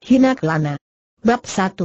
Hina Kelana Bab 1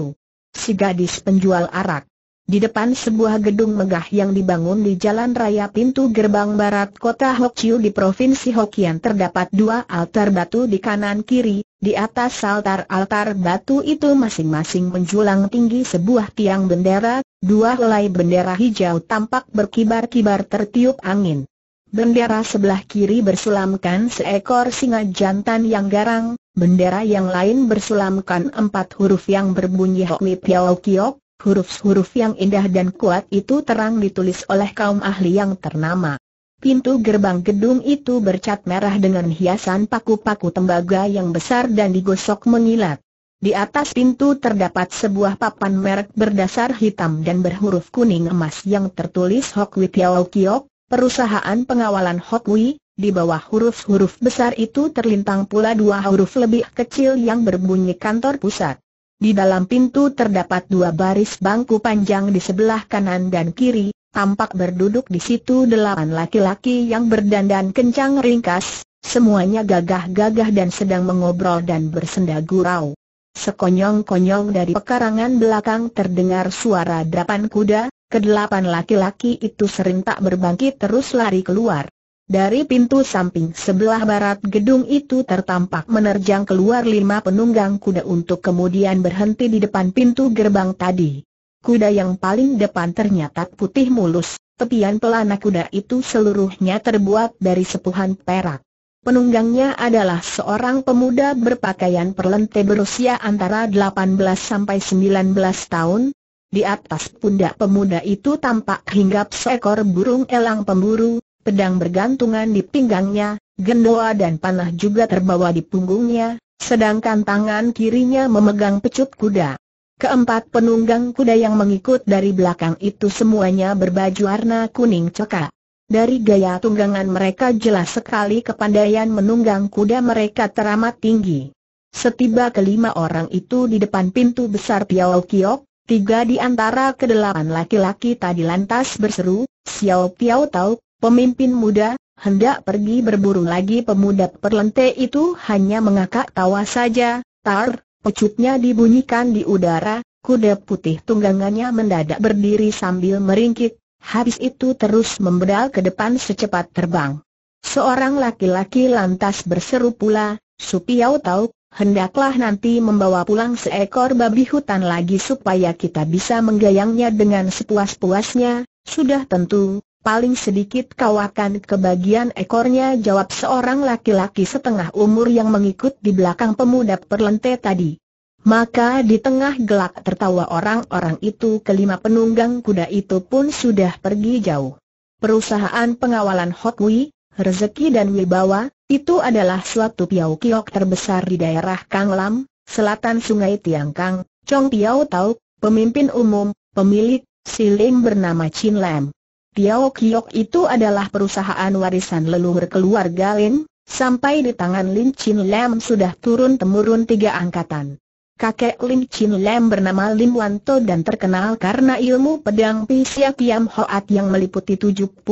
Si Gadis Penjual Arak Di depan sebuah gedung megah yang dibangun di jalan raya pintu gerbang barat kota Hokchiu di provinsi Hokkien terdapat dua altar batu di kanan kiri, di atas altar-altar batu itu masing-masing menjulang tinggi sebuah tiang bendera, dua helai bendera hijau tampak berkibar-kibar tertiup angin. Bendera sebelah kiri bersulamkan seekor singa jantan yang garang, Bendera yang lain bersulamkan empat huruf yang berbunyi Hokmi Piao Kiok, huruf-huruf yang indah dan kuat itu terang ditulis oleh kaum ahli yang ternama. Pintu gerbang gedung itu bercat merah dengan hiasan paku-paku tembaga yang besar dan digosok mengilat. Di atas pintu terdapat sebuah papan merek berdasar hitam dan berhuruf kuning emas yang tertulis Hokwi Piao Kiok, perusahaan pengawalan Hokwi, di bawah huruf-huruf besar itu terlintang pula dua huruf lebih kecil yang berbunyi kantor pusat. Di dalam pintu terdapat dua baris bangku panjang di sebelah kanan dan kiri, tampak berduduk di situ delapan laki-laki yang berdandan kencang ringkas, semuanya gagah-gagah dan sedang mengobrol dan bersenda gurau. Sekonyong-konyong dari pekarangan belakang terdengar suara drapan kuda, kedelapan laki-laki itu serentak berbangkit terus lari keluar. Dari pintu samping sebelah barat gedung itu tertampak menerjang keluar lima penunggang kuda untuk kemudian berhenti di depan pintu gerbang tadi. Kuda yang paling depan ternyata putih mulus, tepian pelana kuda itu seluruhnya terbuat dari sepuhan perak. Penunggangnya adalah seorang pemuda berpakaian perlente berusia antara 18 sampai 19 tahun, di atas pundak pemuda itu tampak hinggap seekor burung elang pemburu, pedang bergantungan di pinggangnya, gendoa dan panah juga terbawa di punggungnya, sedangkan tangan kirinya memegang pecut kuda. Keempat penunggang kuda yang mengikut dari belakang itu semuanya berbaju warna kuning cekak. Dari gaya tunggangan mereka jelas sekali kepandaian menunggang kuda mereka teramat tinggi. Setiba kelima orang itu di depan pintu besar Piao Kiok, tiga di antara kedelapan laki-laki tadi lantas berseru, Xiao Piao Tau, Pemimpin muda, hendak pergi berburu lagi pemuda perlente itu hanya mengakak tawa saja, tar, pecutnya dibunyikan di udara, kuda putih tunggangannya mendadak berdiri sambil meringkik, habis itu terus membedal ke depan secepat terbang. Seorang laki-laki lantas berseru pula, Supiau tahu, hendaklah nanti membawa pulang seekor babi hutan lagi supaya kita bisa menggayangnya dengan sepuas-puasnya, sudah tentu, paling sedikit kau akan kebagian ekornya jawab seorang laki-laki setengah umur yang mengikut di belakang pemuda perlente tadi. Maka di tengah gelak tertawa orang-orang itu kelima penunggang kuda itu pun sudah pergi jauh. Perusahaan pengawalan Wui, Rezeki dan Wibawa, itu adalah suatu piau kiok terbesar di daerah Kanglam, selatan sungai Tiangkang, Chong Piau Tau, pemimpin umum, pemilik, Siling bernama Chin Lam. Tiao Kiok itu adalah perusahaan warisan leluhur keluarga Lin, sampai di tangan Lin Chin Lam sudah turun-temurun tiga angkatan. Kakek Lin Chin Lam bernama Lim Wanto dan terkenal karena ilmu pedang Pisya Piam Hoat yang meliputi 72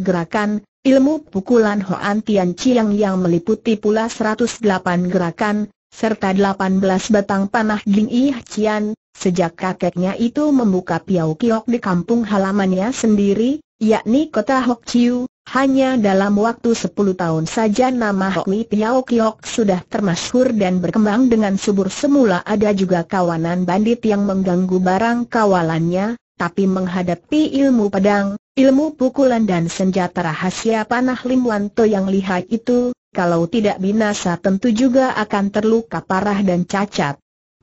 gerakan, ilmu pukulan Hoan Tian Chiang yang meliputi pula 108 gerakan, serta 18 batang panah Ging Ih Cian, sejak kakeknya itu membuka Piau Kiok di kampung halamannya sendiri, yakni kota Hok Chiu, hanya dalam waktu 10 tahun saja nama Mi Piao Kiok sudah termasyhur dan berkembang dengan subur semula ada juga kawanan bandit yang mengganggu barang kawalannya, tapi menghadapi ilmu pedang, ilmu pukulan dan senjata rahasia panah Lim Wanto yang lihai itu, kalau tidak binasa tentu juga akan terluka parah dan cacat.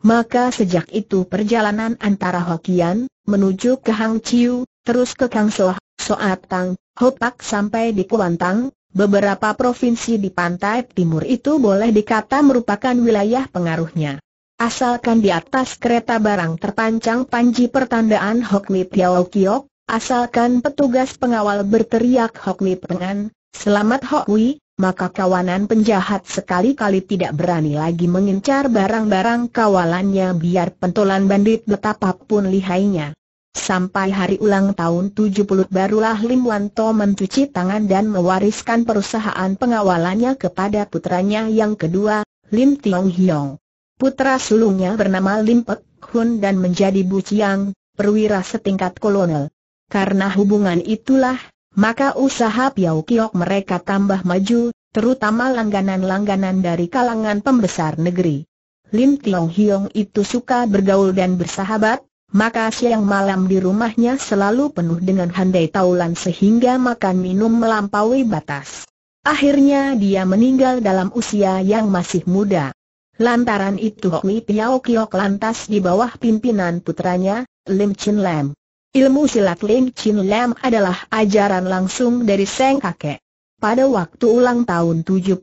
Maka sejak itu perjalanan antara Hokian, menuju ke Hang Chiu, terus ke Kang Soh, Soatang, Hopak sampai di Kuantang, beberapa provinsi di pantai timur itu boleh dikata merupakan wilayah pengaruhnya. Asalkan di atas kereta barang terpancang panji pertandaan Hokmi Piao Kiok, asalkan petugas pengawal berteriak Hokmi Pengan, Selamat Hokwi, maka kawanan penjahat sekali-kali tidak berani lagi mengincar barang-barang kawalannya biar pentolan bandit betapapun lihainya. Sampai hari ulang tahun 70 barulah Lim Wanto mencuci tangan dan mewariskan perusahaan pengawalannya kepada putranya yang kedua, Lim Tiong Hiong. Putra sulungnya bernama Lim Pek Hun dan menjadi buciang, perwira setingkat kolonel. Karena hubungan itulah, maka usaha Piau Kiok mereka tambah maju, terutama langganan-langganan dari kalangan pembesar negeri. Lim Tiong Hiong itu suka bergaul dan bersahabat, maka siang malam di rumahnya selalu penuh dengan handai taulan sehingga makan minum melampaui batas. Akhirnya dia meninggal dalam usia yang masih muda. Lantaran itu Hui Piao Kiok lantas di bawah pimpinan putranya, Lim Chin Lam. Ilmu silat Ling Chin Lam adalah ajaran langsung dari Seng Kakek. Pada waktu ulang tahun 70,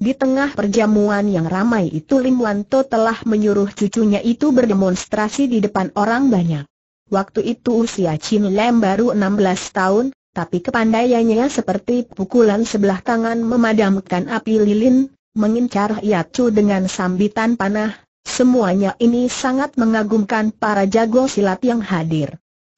di tengah perjamuan yang ramai itu Lim Wan To telah menyuruh cucunya itu berdemonstrasi di depan orang banyak. Waktu itu usia Chin Lam baru 16 tahun, tapi kepandaiannya seperti pukulan sebelah tangan memadamkan api lilin, mengincar Yacu dengan sambitan panah, semuanya ini sangat mengagumkan para jago silat yang hadir.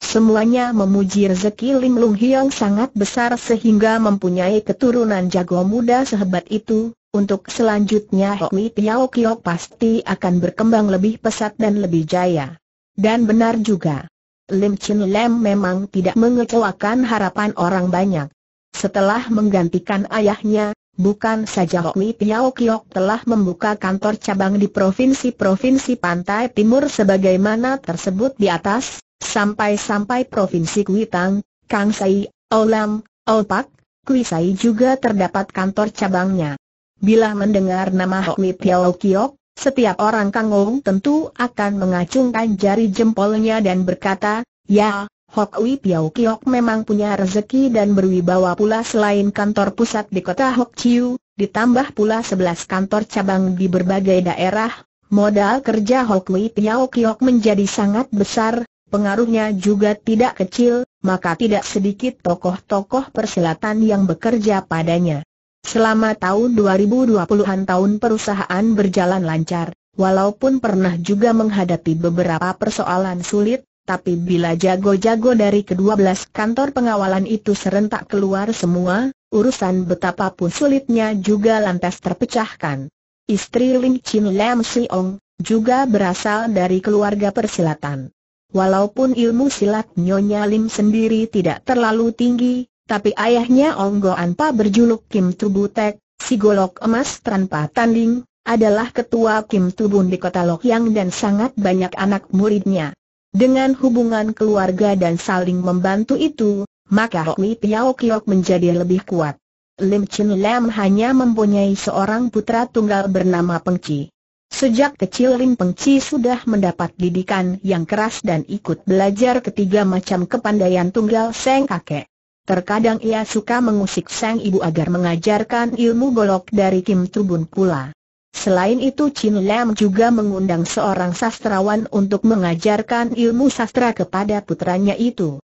Semuanya memuji rezeki Lim Lung Hiang sangat besar sehingga mempunyai keturunan jago muda sehebat itu. Untuk selanjutnya Hoi Tiao Kio pasti akan berkembang lebih pesat dan lebih jaya. Dan benar juga. Lim Chin Lam memang tidak mengecewakan harapan orang banyak. Setelah menggantikan ayahnya, bukan saja Hoi Tiao Kio telah membuka kantor cabang di provinsi-provinsi pantai timur sebagaimana tersebut di atas, Sampai-sampai Provinsi Kuitang, Kang Sai, Olam, Olpak, Kuisai juga terdapat kantor cabangnya. Bila mendengar nama Hoi Piao Kiok, setiap orang Ong tentu akan mengacungkan jari jempolnya dan berkata, Ya, Hokwi Piao Kiok memang punya rezeki dan berwibawa pula selain kantor pusat di kota Hok Chiu, ditambah pula 11 kantor cabang di berbagai daerah, modal kerja Hokwi Piao Kiok menjadi sangat besar, pengaruhnya juga tidak kecil, maka tidak sedikit tokoh-tokoh persilatan yang bekerja padanya. Selama tahun 2020-an tahun perusahaan berjalan lancar, walaupun pernah juga menghadapi beberapa persoalan sulit, tapi bila jago-jago dari kedua belas kantor pengawalan itu serentak keluar semua, urusan betapapun sulitnya juga lantas terpecahkan. Istri Lim Chin Lam Siong, juga berasal dari keluarga persilatan. Walaupun ilmu silat Nyonya Lim sendiri tidak terlalu tinggi, tapi ayahnya Onggo Anpa berjuluk Kim Tubutek, si golok emas tanpa tanding, adalah ketua Kim Tubun di kota Lokyang dan sangat banyak anak muridnya. Dengan hubungan keluarga dan saling membantu itu, maka Hoi Piao Kiok menjadi lebih kuat. Lim Chin Lam hanya mempunyai seorang putra tunggal bernama Peng Pengci. Sejak kecil Lim Peng Chi sudah mendapat didikan yang keras dan ikut belajar ketiga macam kepandaian tunggal sang kakek. Terkadang ia suka mengusik Seng ibu agar mengajarkan ilmu golok dari Kim Tubun pula. Selain itu Chin Lam juga mengundang seorang sastrawan untuk mengajarkan ilmu sastra kepada putranya itu.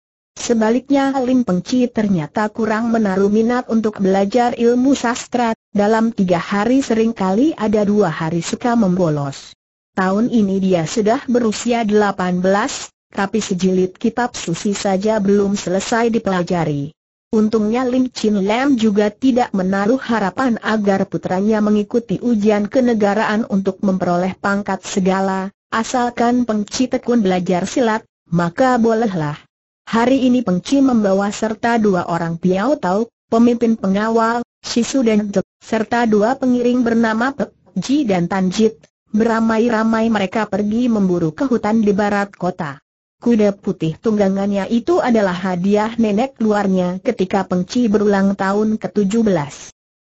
Sebaliknya Lim Pengci ternyata kurang menaruh minat untuk belajar ilmu sastra, dalam tiga hari seringkali ada dua hari suka membolos. Tahun ini dia sudah berusia 18, tapi sejilid kitab susi saja belum selesai dipelajari. Untungnya Lim Chin Lam juga tidak menaruh harapan agar putranya mengikuti ujian kenegaraan untuk memperoleh pangkat segala, asalkan pengci tekun belajar silat, maka bolehlah. Hari ini Pengci membawa serta dua orang Piao Tau, pemimpin pengawal, Shisu dan Jek, serta dua pengiring bernama Pek, Ji dan Tanjit. Beramai-ramai mereka pergi memburu ke hutan di barat kota. Kuda putih tunggangannya itu adalah hadiah nenek luarnya ketika Pengci berulang tahun ke-17.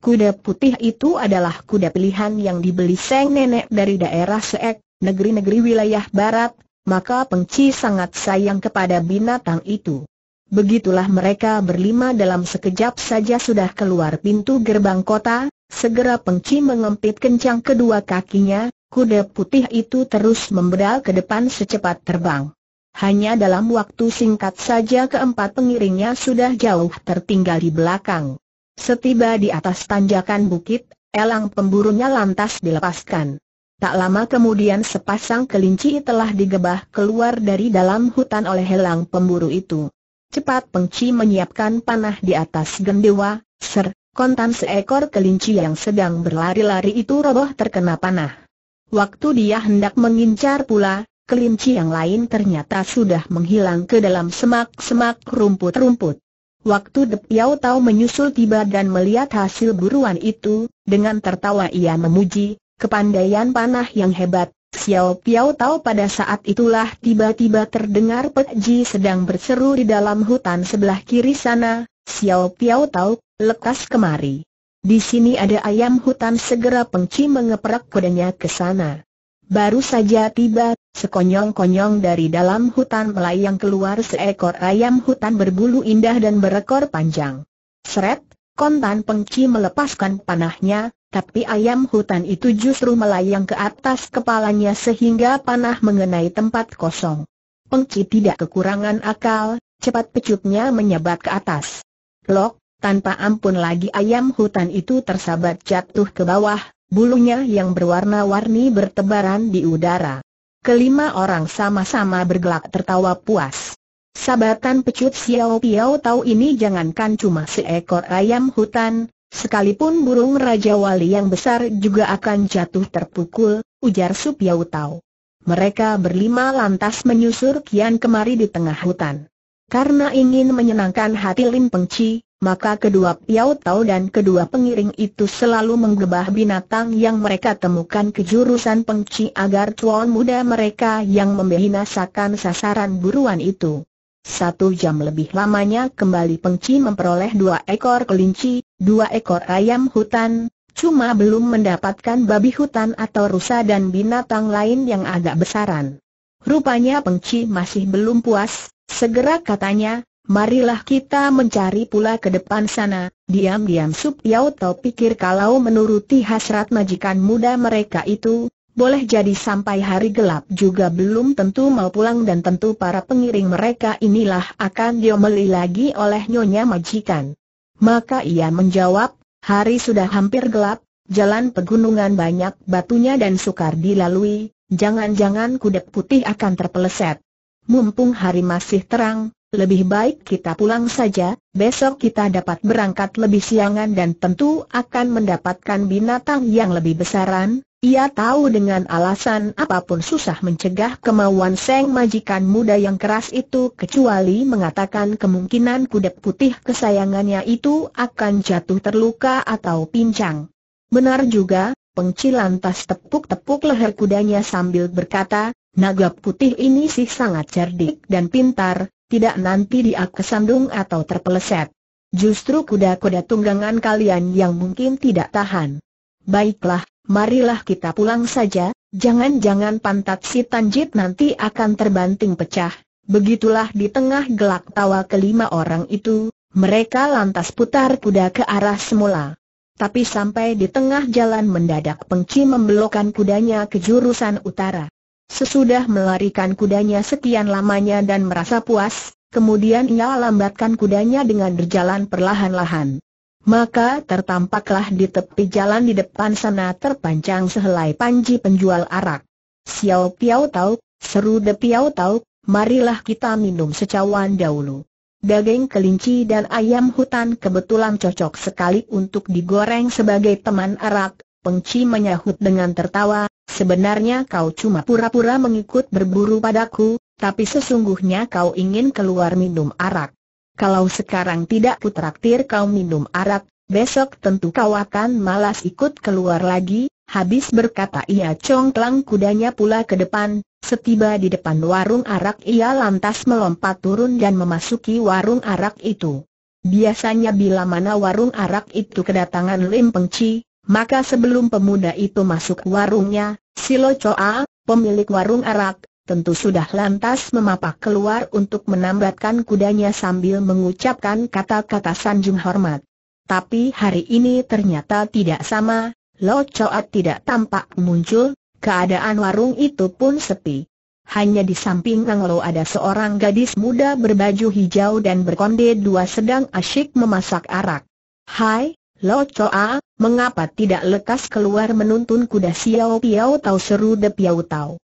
Kuda putih itu adalah kuda pilihan yang dibeli seng nenek dari daerah Seek, negeri-negeri wilayah barat, maka Pengci sangat sayang kepada binatang itu. Begitulah mereka berlima dalam sekejap saja sudah keluar pintu gerbang kota, segera Pengci mengempit kencang kedua kakinya, kuda putih itu terus membedal ke depan secepat terbang. Hanya dalam waktu singkat saja keempat pengiringnya sudah jauh tertinggal di belakang. Setiba di atas tanjakan bukit, elang pemburunya lantas dilepaskan. Tak lama kemudian sepasang kelinci telah digebah keluar dari dalam hutan oleh helang pemburu itu. Cepat pengci menyiapkan panah di atas gendewa, ser, kontan seekor kelinci yang sedang berlari-lari itu roboh terkena panah. Waktu dia hendak mengincar pula, kelinci yang lain ternyata sudah menghilang ke dalam semak-semak rumput-rumput. Waktu Dep Yau Tau menyusul tiba dan melihat hasil buruan itu, dengan tertawa ia memuji, kepandaian panah yang hebat, Xiao Piao tahu pada saat itulah tiba-tiba terdengar Pek Ji sedang berseru di dalam hutan sebelah kiri sana, Xiao Piao tahu, lekas kemari. Di sini ada ayam hutan segera pengci mengeprak kudanya ke sana. Baru saja tiba, sekonyong-konyong dari dalam hutan melayang keluar seekor ayam hutan berbulu indah dan berekor panjang. Seret, kontan pengci melepaskan panahnya, tapi ayam hutan itu justru melayang ke atas kepalanya sehingga panah mengenai tempat kosong. Pengci tidak kekurangan akal, cepat pecutnya menyebat ke atas. Lok, tanpa ampun lagi ayam hutan itu tersabat jatuh ke bawah, bulunya yang berwarna-warni bertebaran di udara. Kelima orang sama-sama bergelak tertawa puas. Sabatan pecut Xiao Piao tahu ini jangankan cuma seekor ayam hutan, Sekalipun burung Raja Wali yang besar juga akan jatuh terpukul, ujar Supiau Tau. Mereka berlima lantas menyusur kian kemari di tengah hutan. Karena ingin menyenangkan hati Lim Pengci, maka kedua Piau Tau dan kedua pengiring itu selalu menggebah binatang yang mereka temukan ke jurusan Pengci agar tuan muda mereka yang membinasakan sasaran buruan itu. Satu jam lebih lamanya kembali Pengci memperoleh dua ekor kelinci, dua ekor ayam hutan, cuma belum mendapatkan babi hutan atau rusa dan binatang lain yang agak besaran. Rupanya Pengci masih belum puas, segera katanya, marilah kita mencari pula ke depan sana, diam-diam Sup Yau Tau pikir kalau menuruti hasrat majikan muda mereka itu, boleh jadi sampai hari gelap juga belum tentu mau pulang dan tentu para pengiring mereka inilah akan diomeli lagi oleh nyonya majikan. Maka ia menjawab, hari sudah hampir gelap, jalan pegunungan banyak batunya dan sukar dilalui, jangan-jangan kuda putih akan terpeleset. Mumpung hari masih terang, lebih baik kita pulang saja, besok kita dapat berangkat lebih siangan dan tentu akan mendapatkan binatang yang lebih besaran, ia tahu dengan alasan apapun susah mencegah kemauan Seng majikan muda yang keras itu kecuali mengatakan kemungkinan kuda putih kesayangannya itu akan jatuh terluka atau pincang. Benar juga, pengcilan tas tepuk-tepuk leher kudanya sambil berkata, naga putih ini sih sangat cerdik dan pintar, tidak nanti dia kesandung atau terpeleset. Justru kuda-kuda tunggangan kalian yang mungkin tidak tahan. Baiklah, marilah kita pulang saja, jangan-jangan pantat si Tanjit nanti akan terbanting pecah. Begitulah di tengah gelak tawa kelima orang itu, mereka lantas putar kuda ke arah semula. Tapi sampai di tengah jalan mendadak pengci membelokkan kudanya ke jurusan utara. Sesudah melarikan kudanya sekian lamanya dan merasa puas, kemudian ia lambatkan kudanya dengan berjalan perlahan-lahan. Maka tertampaklah di tepi jalan di depan sana terpanjang sehelai panji penjual arak. Xiao Piao Tau, seru De Piao Tau, marilah kita minum secawan dahulu. Daging kelinci dan ayam hutan kebetulan cocok sekali untuk digoreng sebagai teman arak, Pengci menyahut dengan tertawa, sebenarnya kau cuma pura-pura mengikut berburu padaku, tapi sesungguhnya kau ingin keluar minum arak. Kalau sekarang tidak kutraktir kau minum arak, besok tentu kau akan malas ikut keluar lagi, habis berkata ia congklang kudanya pula ke depan, setiba di depan warung arak ia lantas melompat turun dan memasuki warung arak itu. Biasanya bila mana warung arak itu kedatangan Lim Pengci, maka sebelum pemuda itu masuk warungnya, Silo Choa, pemilik warung arak, tentu sudah lantas memapak keluar untuk menambatkan kudanya sambil mengucapkan kata-kata sanjung hormat. Tapi hari ini ternyata tidak sama, Lo Choat tidak tampak muncul, keadaan warung itu pun sepi. Hanya di samping Ang ada seorang gadis muda berbaju hijau dan berkonde dua sedang asyik memasak arak. Hai, Lo Choa, mengapa tidak lekas keluar menuntun kuda Siau piau Tau seru De Piau Tau?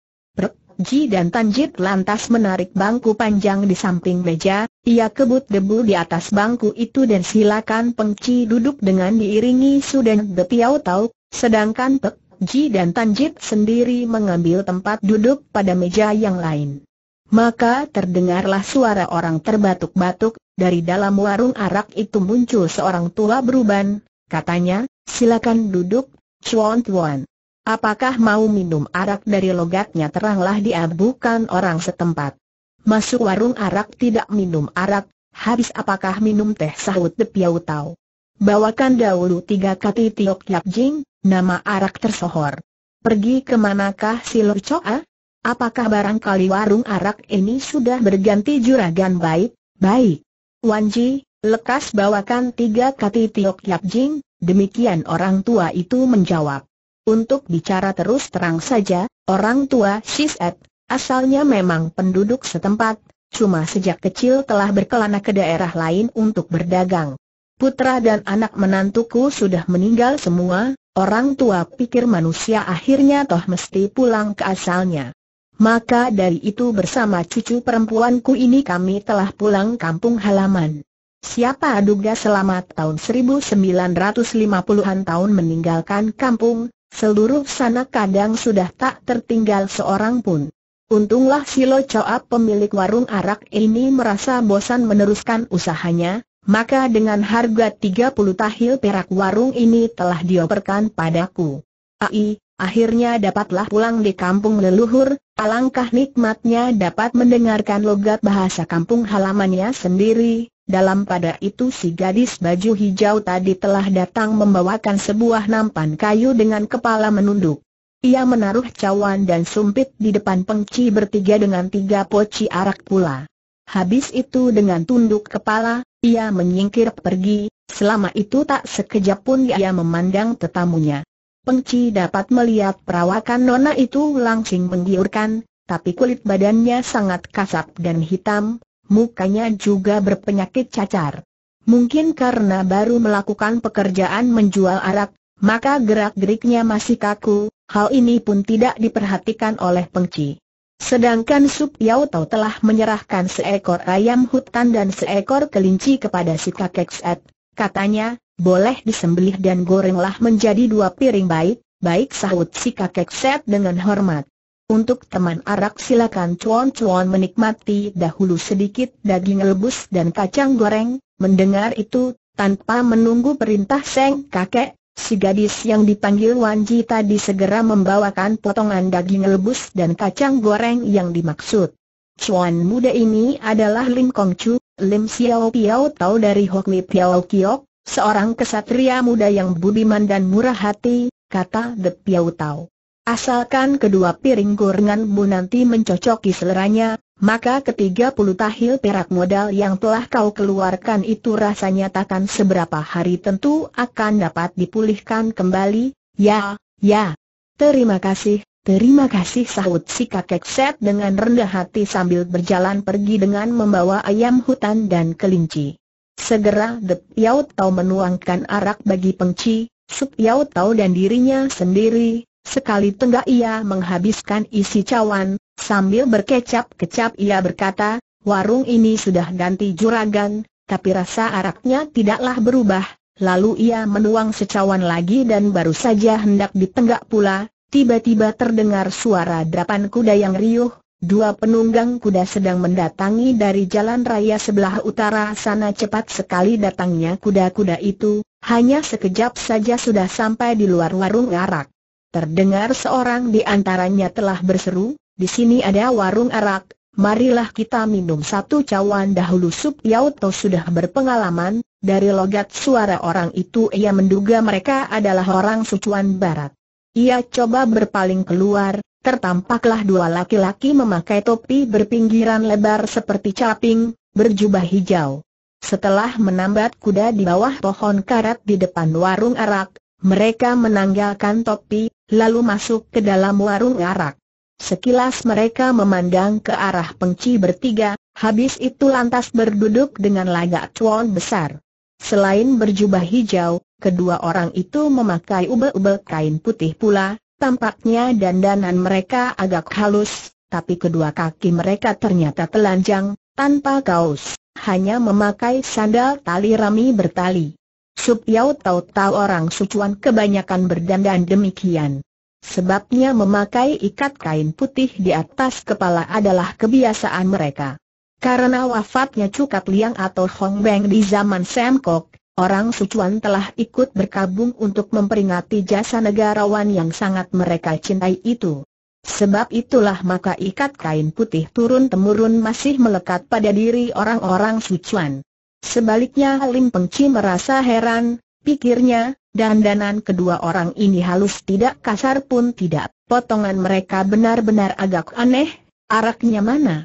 Ji dan Tanjit lantas menarik bangku panjang di samping meja, ia kebut debu di atas bangku itu dan silakan Pengci duduk dengan diiringi Sudan Piao Tau, sedangkan Pek, Ji dan Tanjit sendiri mengambil tempat duduk pada meja yang lain. Maka terdengarlah suara orang terbatuk-batuk, dari dalam warung arak itu muncul seorang tua beruban, katanya, silakan duduk, Chuan Tuan. Apakah mau minum arak dari logatnya teranglah dia bukan orang setempat. Masuk warung arak tidak minum arak, habis apakah minum teh sahut de piau tau. Bawakan dahulu tiga kati tiok yap jing, nama arak tersohor. Pergi kemanakah si lorcoa? Ah? Apakah barangkali warung arak ini sudah berganti juragan baik? Baik. Wanji, lekas bawakan tiga kati tiok yap jing, demikian orang tua itu menjawab. Untuk bicara terus terang saja, orang tua sisat, asalnya memang penduduk setempat, cuma sejak kecil telah berkelana ke daerah lain untuk berdagang. Putra dan anak menantuku sudah meninggal semua, orang tua pikir manusia akhirnya toh mesti pulang ke asalnya. Maka dari itu bersama cucu perempuanku ini kami telah pulang kampung halaman. Siapa aduga selamat tahun 1950-an tahun meninggalkan kampung, Seluruh sana kadang sudah tak tertinggal seorang pun. Untunglah Silo Lo pemilik warung arak ini merasa bosan meneruskan usahanya, maka dengan harga 30 tahil perak warung ini telah dioperkan padaku. Ai, akhirnya dapatlah pulang di kampung leluhur, alangkah nikmatnya dapat mendengarkan logat bahasa kampung halamannya sendiri, dalam pada itu si gadis baju hijau tadi telah datang membawakan sebuah nampan kayu dengan kepala menunduk. Ia menaruh cawan dan sumpit di depan pengci bertiga dengan tiga poci arak pula. Habis itu dengan tunduk kepala, ia menyingkir pergi, selama itu tak sekejap pun ia memandang tetamunya. Pengci dapat melihat perawakan nona itu langsing menggiurkan, tapi kulit badannya sangat kasap dan hitam, mukanya juga berpenyakit cacar. Mungkin karena baru melakukan pekerjaan menjual arak, maka gerak-geriknya masih kaku, hal ini pun tidak diperhatikan oleh pengci. Sedangkan Sup Yau Tau telah menyerahkan seekor ayam hutan dan seekor kelinci kepada si kakek Set. Katanya, boleh disembelih dan gorenglah menjadi dua piring baik, baik sahut si kakek Set dengan hormat. Untuk teman arak silakan cuan-cuan menikmati dahulu sedikit daging rebus dan kacang goreng. Mendengar itu, tanpa menunggu perintah Seng kakek, si gadis yang dipanggil Wanji tadi segera membawakan potongan daging rebus dan kacang goreng yang dimaksud. Cuan muda ini adalah Lim Kong Chu, Lim Xiao Piao Tau dari Hok Li Piao Kio, seorang kesatria muda yang budiman dan murah hati, kata The Piao Tau. Asalkan kedua piring gorengan Bu nanti mencocoki seleranya, maka ketiga puluh tahil perak modal yang telah kau keluarkan itu rasanya takkan seberapa hari tentu akan dapat dipulihkan kembali, ya, ya. Terima kasih, terima kasih sahut si kakek set dengan rendah hati sambil berjalan pergi dengan membawa ayam hutan dan kelinci. Segera The Piao Tau menuangkan arak bagi pengci, Sup Piao Tau dan dirinya sendiri, Sekali tenggak ia menghabiskan isi cawan, sambil berkecap-kecap ia berkata, warung ini sudah ganti juragan, tapi rasa araknya tidaklah berubah. Lalu ia menuang secawan lagi dan baru saja hendak ditenggak pula, tiba-tiba terdengar suara derapan kuda yang riuh, dua penunggang kuda sedang mendatangi dari jalan raya sebelah utara sana cepat sekali datangnya kuda-kuda itu, hanya sekejap saja sudah sampai di luar warung arak. Terdengar seorang di antaranya telah berseru, di sini ada warung arak, marilah kita minum satu cawan dahulu Sup Yauto sudah berpengalaman, dari logat suara orang itu ia menduga mereka adalah orang sucuan barat. Ia coba berpaling keluar, tertampaklah dua laki-laki memakai topi berpinggiran lebar seperti caping, berjubah hijau. Setelah menambat kuda di bawah pohon karat di depan warung arak, mereka menanggalkan topi, lalu masuk ke dalam warung arak. Sekilas mereka memandang ke arah pengci bertiga, habis itu lantas berduduk dengan lagak cuan besar. Selain berjubah hijau, kedua orang itu memakai ube-ube kain putih pula, tampaknya dandanan mereka agak halus, tapi kedua kaki mereka ternyata telanjang, tanpa kaos, hanya memakai sandal tali rami bertali. Sup Yao tahu-tahu orang sucuan kebanyakan berdandan demikian. Sebabnya memakai ikat kain putih di atas kepala adalah kebiasaan mereka. Karena wafatnya Cukat Liang atau Hong Beng di zaman Sam Kok, orang Sichuan telah ikut berkabung untuk memperingati jasa negarawan yang sangat mereka cintai itu. Sebab itulah maka ikat kain putih turun-temurun masih melekat pada diri orang-orang Sichuan. Sebaliknya Lim Pengci merasa heran, pikirnya, dandanan kedua orang ini halus tidak kasar pun tidak. Potongan mereka benar-benar agak aneh, araknya mana?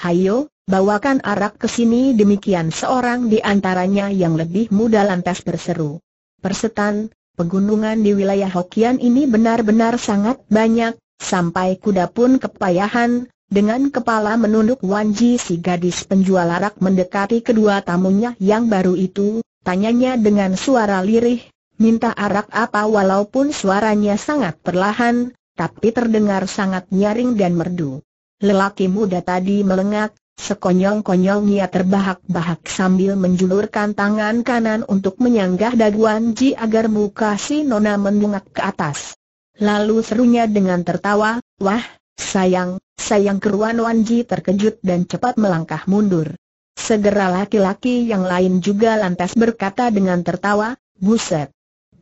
Hayo, bawakan arak ke sini demikian seorang di antaranya yang lebih muda lantas berseru. Persetan, pegunungan di wilayah Hokian ini benar-benar sangat banyak, sampai kuda pun kepayahan, dengan kepala menunduk Wan Ji si gadis penjual arak mendekati kedua tamunya yang baru itu, tanyanya dengan suara lirih, minta arak apa walaupun suaranya sangat perlahan, tapi terdengar sangat nyaring dan merdu. Lelaki muda tadi melengak, sekonyong-konyongnya terbahak-bahak sambil menjulurkan tangan kanan untuk menyanggah dagu Wan Ji agar muka si Nona mendungak ke atas. Lalu serunya dengan tertawa, wah, sayang, Sayang keruan Wanji terkejut dan cepat melangkah mundur. Segera laki-laki yang lain juga lantas berkata dengan tertawa, buset.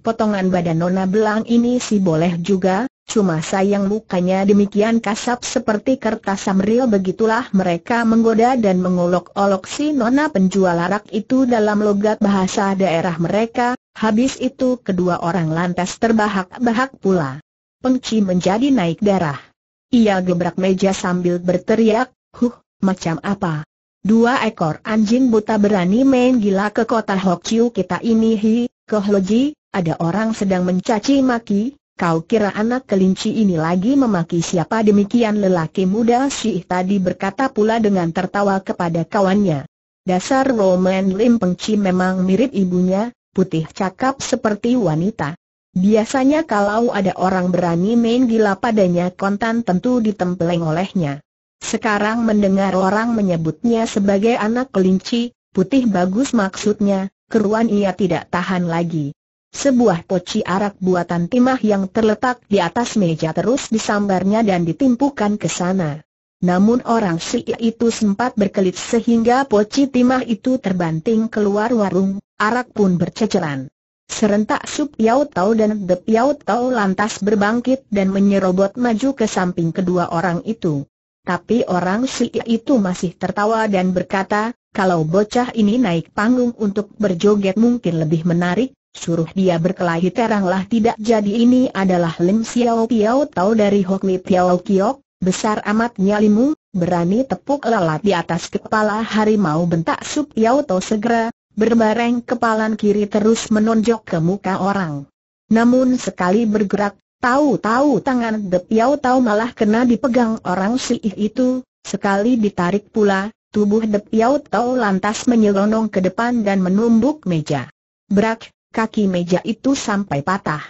Potongan badan Nona Belang ini sih boleh juga, cuma sayang mukanya demikian kasap seperti kertas samril begitulah mereka menggoda dan mengolok-olok si Nona penjual larak itu dalam logat bahasa daerah mereka, habis itu kedua orang lantas terbahak-bahak pula. Pengci menjadi naik darah. Ia gebrak meja sambil berteriak, huh, macam apa? Dua ekor anjing buta berani main gila ke kota Hokyu kita ini hi, Kohloji, ada orang sedang mencaci maki, kau kira anak kelinci ini lagi memaki siapa demikian lelaki muda sih tadi berkata pula dengan tertawa kepada kawannya. Dasar Roman Lim Pengci memang mirip ibunya, putih cakap seperti wanita. Biasanya kalau ada orang berani main gila padanya kontan tentu ditempeleng olehnya. Sekarang mendengar orang menyebutnya sebagai anak kelinci, putih bagus maksudnya, keruan ia tidak tahan lagi. Sebuah poci arak buatan timah yang terletak di atas meja terus disambarnya dan ditimpukan ke sana. Namun orang si itu sempat berkelit sehingga poci timah itu terbanting keluar warung, arak pun berceceran. Serentak Sup Yau Tau dan The Piao Tau lantas berbangkit dan menyerobot maju ke samping kedua orang itu. Tapi orang si itu masih tertawa dan berkata, kalau bocah ini naik panggung untuk berjoget mungkin lebih menarik, suruh dia berkelahi teranglah tidak jadi ini adalah Lim Xiao Piao Tau dari Hok Hokwi Piao Kiok, besar amat nyalimu, berani tepuk lalat di atas kepala harimau bentak Sup Yau Tau segera, Berbareng kepalan kiri terus menonjok ke muka orang. Namun sekali bergerak, tahu-tahu tangan De Piao Tahu malah kena dipegang orang ih itu, sekali ditarik pula, tubuh De Piao Tahu lantas menyelonong ke depan dan menumbuk meja. Berak, kaki meja itu sampai patah.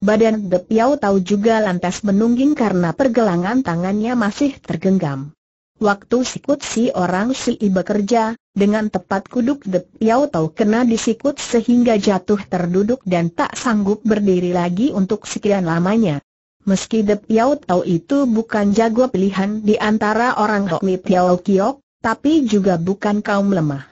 Badan De Piao Tahu juga lantas menungging karena pergelangan tangannya masih tergenggam. Waktu sikut si orang si iba kerja, dengan tepat kuduk Dep Yau Tau kena disikut sehingga jatuh terduduk dan tak sanggup berdiri lagi untuk sekian lamanya. Meski Dep Yau Tau itu bukan jago pilihan di antara orang Hokmi yau Kiok, tapi juga bukan kaum lemah.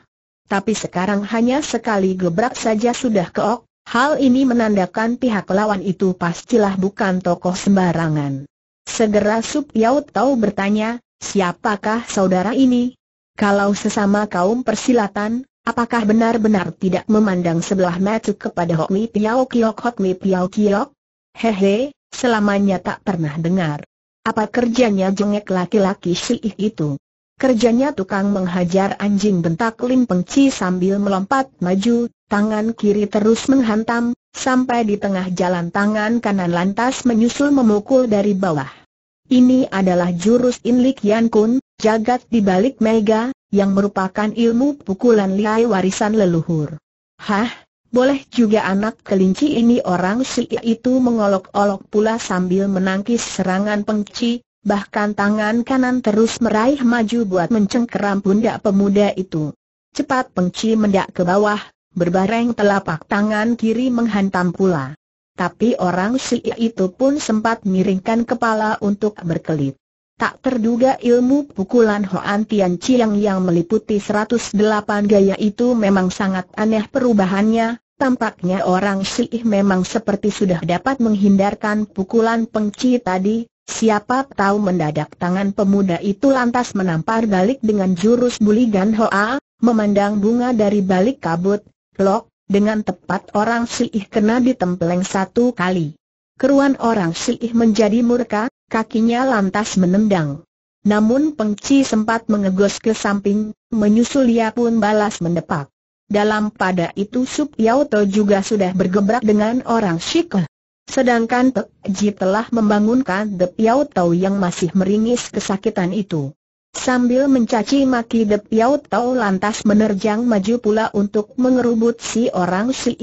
Tapi sekarang hanya sekali gebrak saja sudah keok, hal ini menandakan pihak lawan itu pastilah bukan tokoh sembarangan. Segera Sup Yau Tau bertanya, Siapakah saudara ini? Kalau sesama kaum persilatan, apakah benar-benar tidak memandang sebelah mata kepada Hokmi Mi Piao Kiok Hok Mi Piao Kiok? Hehe, selamanya tak pernah dengar. Apa kerjanya jengek laki-laki si itu? Kerjanya tukang menghajar anjing bentak Lim Pengci sambil melompat maju, tangan kiri terus menghantam, sampai di tengah jalan tangan kanan lantas menyusul memukul dari bawah. Ini adalah jurus Inlik Yan Kun, jagat di balik mega, yang merupakan ilmu pukulan liai warisan leluhur. Hah, boleh juga anak kelinci ini orang si itu mengolok-olok pula sambil menangkis serangan pengci, bahkan tangan kanan terus meraih maju buat mencengkeram pundak pemuda itu. Cepat pengci mendak ke bawah, berbareng telapak tangan kiri menghantam pula tapi orang si itu pun sempat miringkan kepala untuk berkelit. Tak terduga ilmu pukulan Hoan Tian Chiang yang meliputi 108 gaya itu memang sangat aneh perubahannya, tampaknya orang Syiah memang seperti sudah dapat menghindarkan pukulan pengci tadi, Siapa tahu mendadak tangan pemuda itu lantas menampar balik dengan jurus buligan hoa, memandang bunga dari balik kabut, lok, dengan tepat orang Siih kena ditempeleng satu kali. Keruan orang Siih menjadi murka, kakinya lantas menendang. Namun Pengci sempat mengegos ke samping, menyusul ia pun balas mendepak. Dalam pada itu Sup Yauto juga sudah bergebrak dengan orang Shikoh. Sedangkan teji Ji telah membangunkan The Piao yang masih meringis kesakitan itu. Sambil mencaci maki Dep Yau Tau lantas menerjang maju pula untuk mengerubut si orang si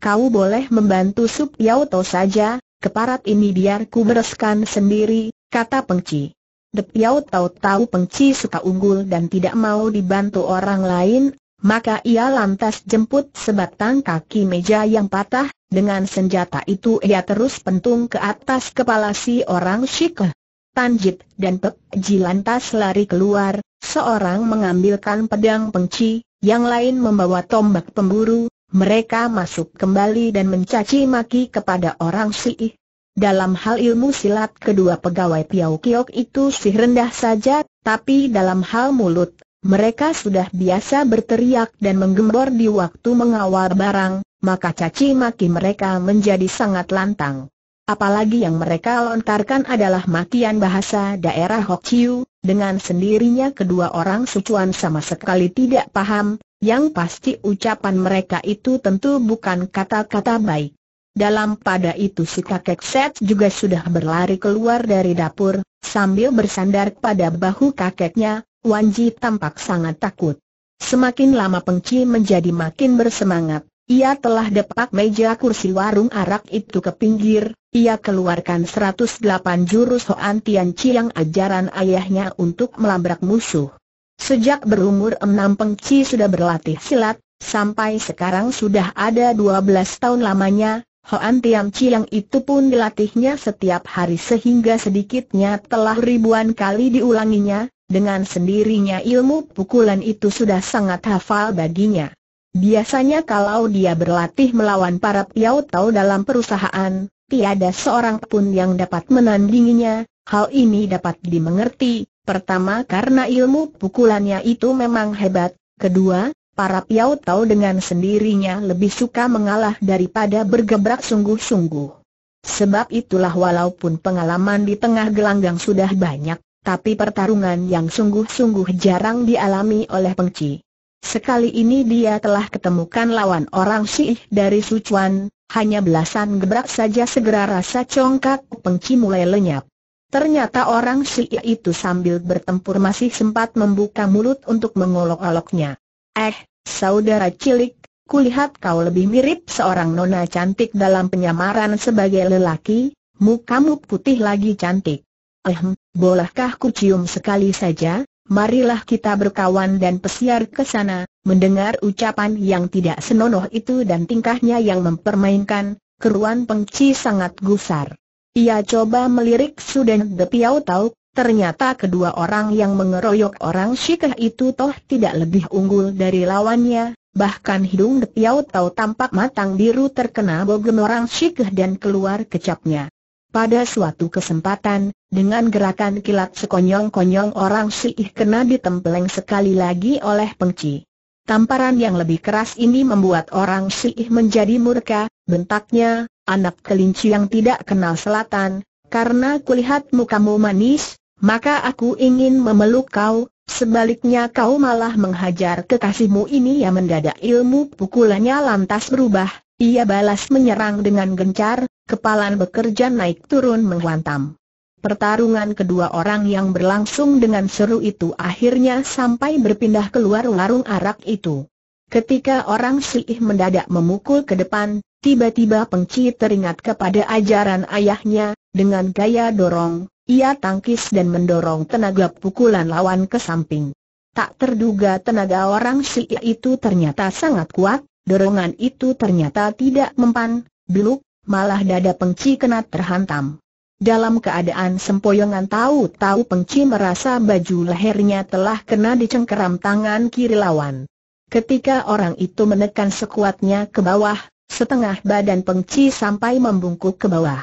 Kau boleh membantu Sup Yau Tau saja, keparat ini biar ku bereskan sendiri, kata Pengci. Dep Yau Tau tahu Pengci suka unggul dan tidak mau dibantu orang lain, maka ia lantas jemput sebatang kaki meja yang patah, dengan senjata itu ia terus pentung ke atas kepala si orang Shikeh. Tanjit dan Pek Ji lantas lari keluar, seorang mengambilkan pedang pengci, yang lain membawa tombak pemburu, mereka masuk kembali dan mencaci maki kepada orang Siih. Dalam hal ilmu silat kedua pegawai Piau Kiok itu sih rendah saja, tapi dalam hal mulut, mereka sudah biasa berteriak dan menggembor di waktu mengawal barang, maka caci maki mereka menjadi sangat lantang apalagi yang mereka lontarkan adalah makian bahasa daerah Hokchiu, dengan sendirinya kedua orang sucuan sama sekali tidak paham, yang pasti ucapan mereka itu tentu bukan kata-kata baik. Dalam pada itu si kakek Seth juga sudah berlari keluar dari dapur, sambil bersandar pada bahu kakeknya, Wanji tampak sangat takut. Semakin lama Pengci menjadi makin bersemangat, ia telah depak meja kursi warung arak itu ke pinggir, ia keluarkan 108 jurus Hoan Tian yang ajaran ayahnya untuk melabrak musuh. Sejak berumur enam Chi sudah berlatih silat, sampai sekarang sudah ada 12 tahun lamanya, Hoan Tian yang itu pun dilatihnya setiap hari sehingga sedikitnya telah ribuan kali diulanginya, dengan sendirinya ilmu pukulan itu sudah sangat hafal baginya. Biasanya kalau dia berlatih melawan para piau tahu dalam perusahaan, tiada seorang pun yang dapat menandinginya, hal ini dapat dimengerti, pertama karena ilmu pukulannya itu memang hebat, kedua, para piau tahu dengan sendirinya lebih suka mengalah daripada bergebrak sungguh-sungguh. Sebab itulah walaupun pengalaman di tengah gelanggang sudah banyak, tapi pertarungan yang sungguh-sungguh jarang dialami oleh Pengci. Sekali ini dia telah ketemukan lawan orang sih dari Sichuan, hanya belasan gebrak saja segera rasa congkak pengki mulai lenyap. Ternyata orang Syiah itu sambil bertempur masih sempat membuka mulut untuk mengolok-oloknya. Eh, saudara cilik, kulihat kau lebih mirip seorang nona cantik dalam penyamaran sebagai lelaki, mukamu putih lagi cantik. Ehm, bolehkah ku cium sekali saja? Marilah kita berkawan dan pesiar ke sana, Mendengar ucapan yang tidak senonoh itu dan tingkahnya yang mempermainkan, keruan pengci sangat gusar. Ia coba melirik Sudan De Piau Tau, ternyata kedua orang yang mengeroyok orang shikah itu toh tidak lebih unggul dari lawannya, bahkan hidung De Piau Tau tampak matang biru terkena bogem orang shikah dan keluar kecapnya. Pada suatu kesempatan, dengan gerakan kilat sekonyong-konyong orang Shikah kena ditempeleng sekali lagi oleh pengci. Tamparan yang lebih keras ini membuat orang sih menjadi murka, bentaknya, anak kelinci yang tidak kenal selatan, karena kulihat mukamu manis, maka aku ingin memeluk kau, sebaliknya kau malah menghajar kekasihmu ini yang mendadak ilmu pukulannya lantas berubah, ia balas menyerang dengan gencar, kepalan bekerja naik turun menghantam. Pertarungan kedua orang yang berlangsung dengan seru itu akhirnya sampai berpindah keluar warung arak itu. Ketika orang silih mendadak memukul ke depan, tiba-tiba Pengci teringat kepada ajaran ayahnya, dengan gaya dorong, ia tangkis dan mendorong tenaga pukulan lawan ke samping. Tak terduga tenaga orang silih itu ternyata sangat kuat, dorongan itu ternyata tidak mempan, beluk, malah dada Pengci kena terhantam. Dalam keadaan sempoyongan tahu-tahu pengci merasa baju lehernya telah kena dicengkeram tangan kiri lawan. Ketika orang itu menekan sekuatnya ke bawah, setengah badan pengci sampai membungkuk ke bawah.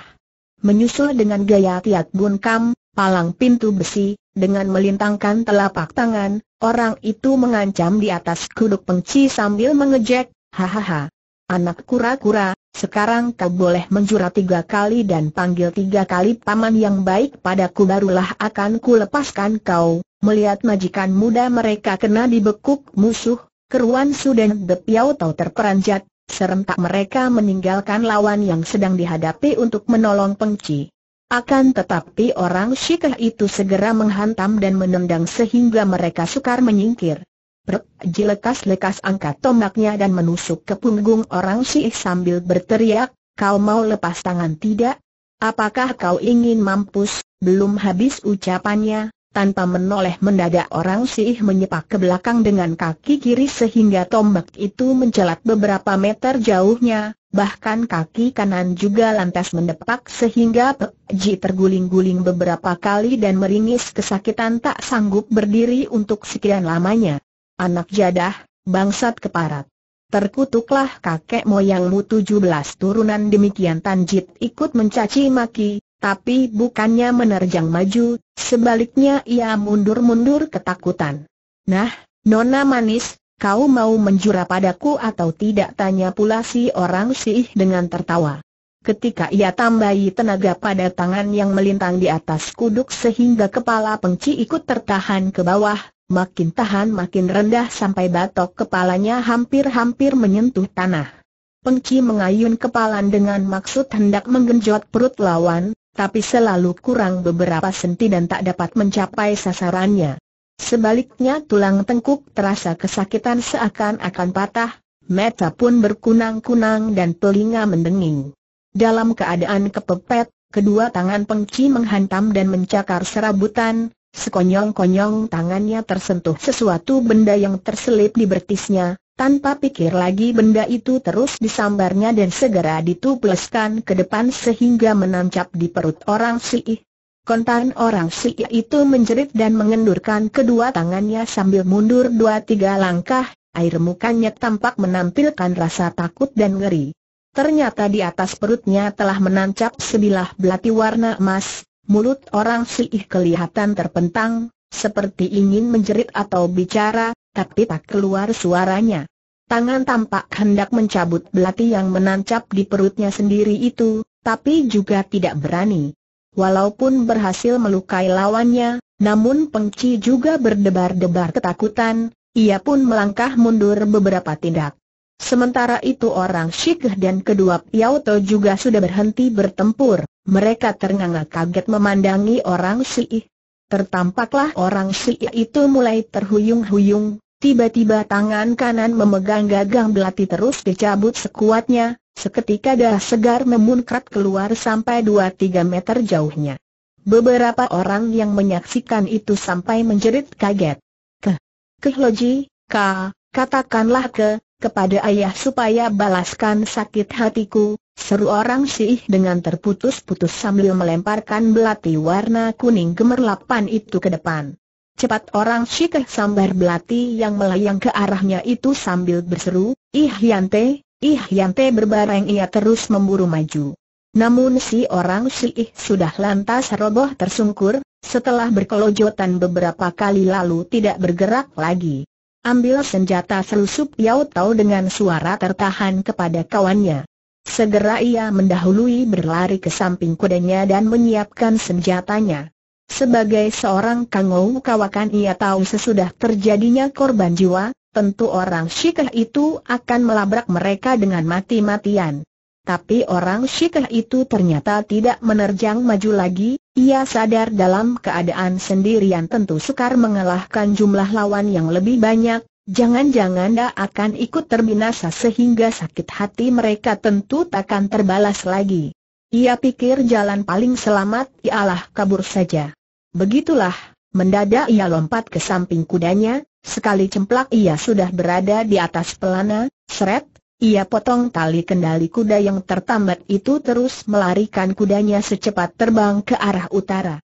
Menyusul dengan gaya Tiat bunkam, palang pintu besi, dengan melintangkan telapak tangan, orang itu mengancam di atas kuduk pengci sambil mengejek, hahaha. Anak kura-kura, sekarang kau boleh menjura tiga kali dan panggil tiga kali paman yang baik padaku barulah akan kulepaskan kau. Melihat majikan muda mereka kena dibekuk musuh, keruan Sudan Depiau tahu terperanjat, serentak mereka meninggalkan lawan yang sedang dihadapi untuk menolong pengci. Akan tetapi orang Syikah itu segera menghantam dan menendang sehingga mereka sukar menyingkir. Pergi lekas-lekas angkat tombaknya dan menusuk ke punggung orang sih sambil berteriak, kau mau lepas tangan tidak? Apakah kau ingin mampus? Belum habis ucapannya, tanpa menoleh mendadak orang sih menyepak ke belakang dengan kaki kiri sehingga tombak itu mencelat beberapa meter jauhnya, bahkan kaki kanan juga lantas mendepak sehingga Ji terguling-guling beberapa kali dan meringis kesakitan tak sanggup berdiri untuk sekian lamanya. Anak jadah, bangsat keparat. Terkutuklah kakek moyangmu 17 turunan demikian Tanjit ikut mencaci maki, tapi bukannya menerjang maju, sebaliknya ia mundur-mundur ketakutan. Nah, Nona Manis, kau mau menjura padaku atau tidak tanya pula si orang sih dengan tertawa. Ketika ia tambahi tenaga pada tangan yang melintang di atas kuduk sehingga kepala pengci ikut tertahan ke bawah, makin tahan makin rendah sampai batok kepalanya hampir-hampir menyentuh tanah. Pengci mengayun kepalan dengan maksud hendak menggenjot perut lawan, tapi selalu kurang beberapa senti dan tak dapat mencapai sasarannya. Sebaliknya tulang tengkuk terasa kesakitan seakan-akan patah, mata pun berkunang-kunang dan telinga mendenging. Dalam keadaan kepepet, kedua tangan pengci menghantam dan mencakar serabutan, Sekonyong-konyong tangannya tersentuh sesuatu benda yang terselip di bertisnya. tanpa pikir lagi benda itu terus disambarnya dan segera ditupleskan ke depan sehingga menancap di perut orang Si'ih. Kontan orang Si'ih itu menjerit dan mengendurkan kedua tangannya sambil mundur dua-tiga langkah, air mukanya tampak menampilkan rasa takut dan ngeri. Ternyata di atas perutnya telah menancap sebilah belati warna emas, Mulut orang sih kelihatan terpentang, seperti ingin menjerit atau bicara, tapi tak keluar suaranya. Tangan tampak hendak mencabut belati yang menancap di perutnya sendiri itu, tapi juga tidak berani. Walaupun berhasil melukai lawannya, namun Pengci juga berdebar-debar ketakutan, ia pun melangkah mundur beberapa tindak. Sementara itu orang Shikh dan kedua Piauto juga sudah berhenti bertempur. Mereka ternganga kaget memandangi orang Syi'ih. Tertampaklah orang Syi'ih itu mulai terhuyung-huyung. Tiba-tiba tangan kanan memegang gagang belati terus dicabut sekuatnya, seketika darah segar memunkrat keluar sampai 2-3 meter jauhnya. Beberapa orang yang menyaksikan itu sampai menjerit kaget. Ke, ke Loji, ka, katakanlah ke, kepada ayah supaya balaskan sakit hatiku, seru orang sih dengan terputus-putus sambil melemparkan belati warna kuning gemerlapan itu ke depan. Cepat orang sih sambar belati yang melayang ke arahnya itu sambil berseru, Ih Yante, Ih Yante berbareng ia terus memburu maju. Namun si orang sih sudah lantas roboh tersungkur, setelah berkelojotan beberapa kali lalu tidak bergerak lagi. Ambil senjata selusup Yao Tau dengan suara tertahan kepada kawannya. Segera ia mendahului berlari ke samping kudanya dan menyiapkan senjatanya. Sebagai seorang kangou kawakan ia tahu sesudah terjadinya korban jiwa, tentu orang syikah itu akan melabrak mereka dengan mati-matian. Tapi orang Syikah itu ternyata tidak menerjang maju lagi, ia sadar dalam keadaan sendirian tentu sukar mengalahkan jumlah lawan yang lebih banyak, jangan-jangan dia akan ikut terbinasa sehingga sakit hati mereka tentu takkan terbalas lagi. Ia pikir jalan paling selamat ialah kabur saja. Begitulah, mendadak ia lompat ke samping kudanya, Sekali cemplak ia sudah berada di atas pelana, seret, ia potong tali kendali kuda yang tertambat itu terus melarikan kudanya secepat terbang ke arah utara.